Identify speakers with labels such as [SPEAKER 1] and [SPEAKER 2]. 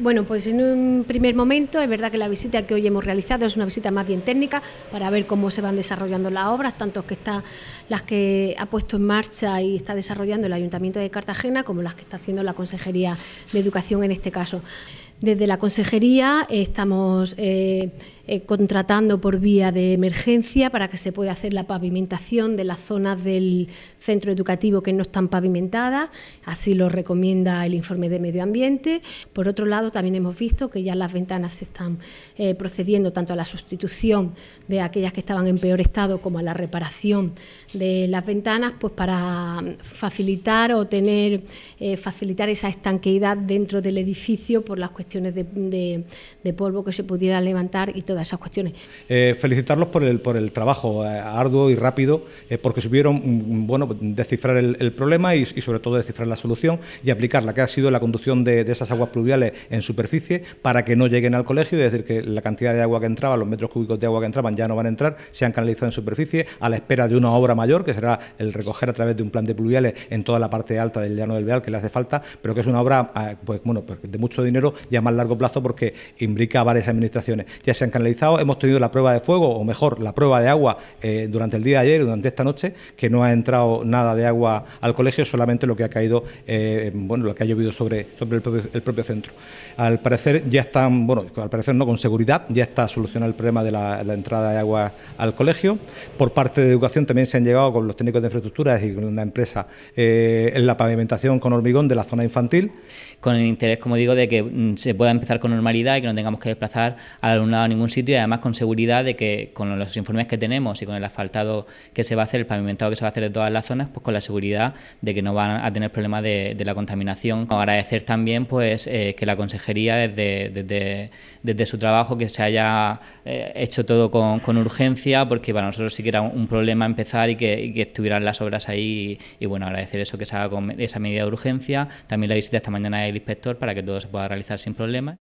[SPEAKER 1] Bueno, pues en un primer momento es verdad que la visita que hoy hemos realizado es una visita más bien técnica para ver cómo se van desarrollando las obras, tanto que las que ha puesto en marcha y está desarrollando el Ayuntamiento de Cartagena como las que está haciendo la Consejería de Educación en este caso. Desde la Consejería estamos eh, eh, contratando por vía de emergencia para que se pueda hacer la pavimentación de las zonas del centro educativo que no están pavimentadas, así lo recomienda el informe de medio ambiente. Por otro lado, también hemos visto que ya las ventanas se están eh, procediendo tanto a la sustitución de aquellas que estaban en peor estado como a la reparación de las ventanas, pues para facilitar o tener, eh, facilitar esa estanqueidad dentro del edificio por las cuestiones de, polvo que se pudiera levantar y todas esas cuestiones.
[SPEAKER 2] Eh, felicitarlos por el, por el trabajo arduo y rápido, porque supieron mm, mm, bueno, descifrar el, problema y, sobre todo descifrar la solución y aplicarla, que ha sido la conducción de, esas aguas pluviales en superficie para que no lleguen al colegio, es decir, que la cantidad de agua que entraba, los metros cúbicos de agua que entraban ya no van a entrar, se han canalizado en superficie a la espera de una obra mayor, que será el recoger a través de un plan de pluviales en toda la parte alta del llano del veal que le hace falta, pero que es una obra ah, pues, bueno, pues, de mucho dinero y a más largo plazo porque implica a varias administraciones. Ya se han canalizado, hemos tenido la prueba de fuego, o mejor, la prueba de agua eh, durante el día de ayer, durante esta noche, que no ha entrado nada de agua al colegio, solamente lo que ha caído, eh, bueno, lo que ha llovido sobre, sobre el propio centro. Al parecer ya están, bueno, al parecer no, con seguridad ya está solucionado el problema de la, entrada de agua al colegio. Por parte de educación también se han llegado con los técnicos de infraestructuras y con una empresa eh, en la pavimentación con hormigón de la zona infantil. Con el interés,
[SPEAKER 3] como digo, de que mm, se pueda empezar con normalidad y que no tengamos que desplazar al alumnado a ningún sitio y además con seguridad de que con los informes que tenemos y con el asfaltado que se va a hacer, el pavimentado que se va a hacer de todas las zonas, pues con la seguridad de que no van a tener problemas de, la contaminación. Agradecer también pues eh, que la consejería, desde, desde, su trabajo, que se haya eh, hecho todo con, urgencia, porque para nosotros sí que era un, problema empezar y que, estuvieran las obras ahí. Y, bueno, agradecer eso que se haga con esa medida de urgencia. También la visita esta mañana del inspector para que
[SPEAKER 2] todo se pueda realizar sin problemas.